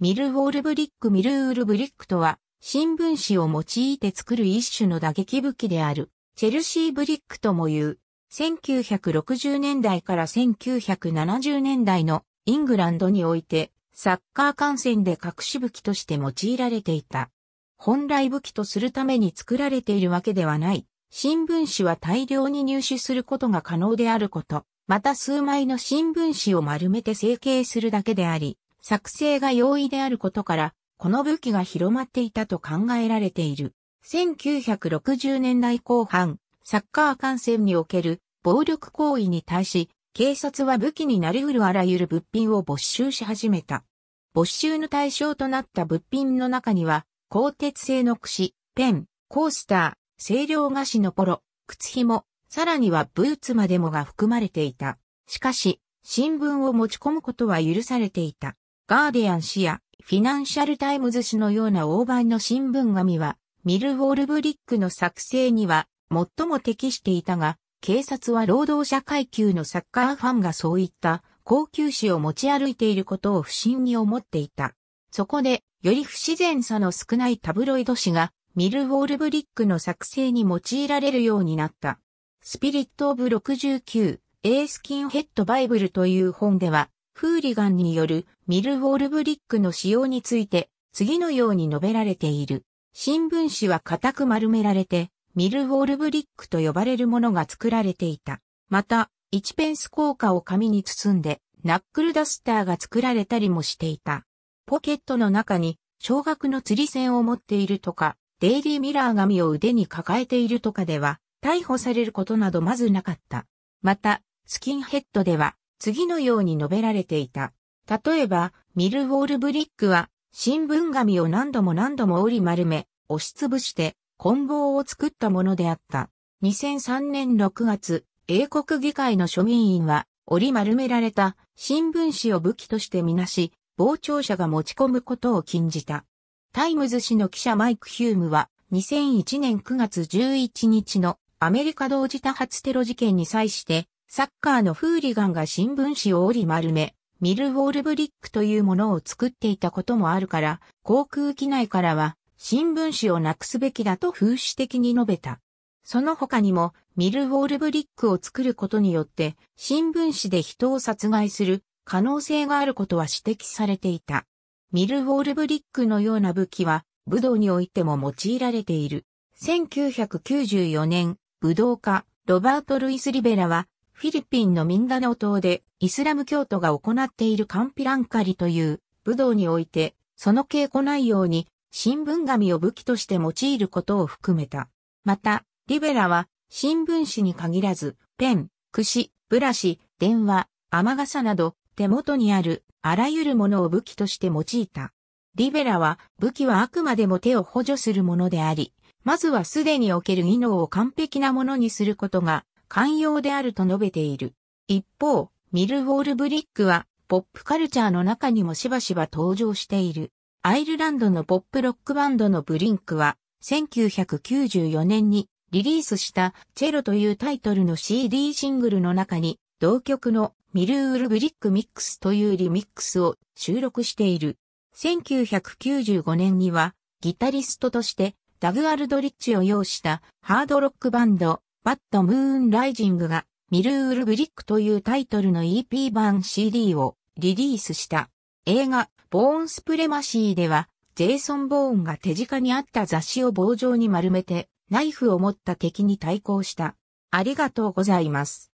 ミルウォールブリックミルウールブリックとは、新聞紙を用いて作る一種の打撃武器である、チェルシーブリックとも言う、1960年代から1970年代のイングランドにおいて、サッカー観戦で隠し武器として用いられていた。本来武器とするために作られているわけではない。新聞紙は大量に入手することが可能であること。また数枚の新聞紙を丸めて成形するだけであり、作成が容易であることから、この武器が広まっていたと考えられている。1960年代後半、サッカー観戦における暴力行為に対し、警察は武器になりうるあらゆる物品を没収し始めた。没収の対象となった物品の中には、鋼鉄製の櫛、ペン、コースター、清涼菓子のポロ、靴紐、さらにはブーツまでもが含まれていた。しかし、新聞を持ち込むことは許されていた。ガーディアン紙やフィナンシャルタイムズ誌のような大判の新聞紙は、ミルウォールブリックの作成には最も適していたが、警察は労働者階級のサッカーファンがそういった高級紙を持ち歩いていることを不審に思っていた。そこで、より不自然さの少ないタブロイド紙が、ミルウォールブリックの作成に用いられるようになった。スピリット・オブ69、ースキンヘッド・バイブルという本では、フーリガンによるミルウォールブリックの使用について次のように述べられている。新聞紙は固く丸められてミルウォールブリックと呼ばれるものが作られていた。また、1ペンス硬貨を紙に包んでナックルダスターが作られたりもしていた。ポケットの中に小額の釣り線を持っているとか、デイリーミラー紙を腕に抱えているとかでは、逮捕されることなどまずなかった。また、スキンヘッドでは、次のように述べられていた。例えば、ミルウォールブリックは、新聞紙を何度も何度も折り丸め、押しつぶして、棍棒を作ったものであった。2003年6月、英国議会の庶民員は、折り丸められた新聞紙を武器としてみなし、傍聴者が持ち込むことを禁じた。タイムズ紙の記者マイク・ヒュームは、2001年9月11日のアメリカ同時多発テロ事件に際して、サッカーのフーリガンが新聞紙を折り丸め、ミルウォールブリックというものを作っていたこともあるから、航空機内からは新聞紙をなくすべきだと風刺的に述べた。その他にも、ミルウォールブリックを作ることによって、新聞紙で人を殺害する可能性があることは指摘されていた。ミルウォールブリックのような武器は、武道においても用いられている。1994年、武道家、ロバート・ルイス・リベラは、フィリピンのミンダナオ島でイスラム教徒が行っているカンピランカリという武道において、その稽古内容に新聞紙を武器として用いることを含めた。また、リベラは新聞紙に限らず、ペン、櫛、ブラシ、電話、雨傘など手元にあるあらゆるものを武器として用いた。リベラは武器はあくまでも手を補助するものであり、まずはすでにおける技能を完璧なものにすることが寛容であると述べている。一方、ミルウォール・ブリックは、ポップカルチャーの中にもしばしば登場している。アイルランドのポップロックバンドのブリンクは、1994年にリリースしたチェロというタイトルの CD シングルの中に、同曲のミルウール・ブリック・ミックスというリミックスを収録している。1995年には、ギタリストとしてダグ・アルドリッチを擁したハードロックバンドバッドムーンライジングがミルールブリックというタイトルの EP 版 CD をリリースした。映画、ボーンスプレマシーでは、ジェイソン・ボーンが手近にあった雑誌を棒状に丸めて、ナイフを持った敵に対抗した。ありがとうございます。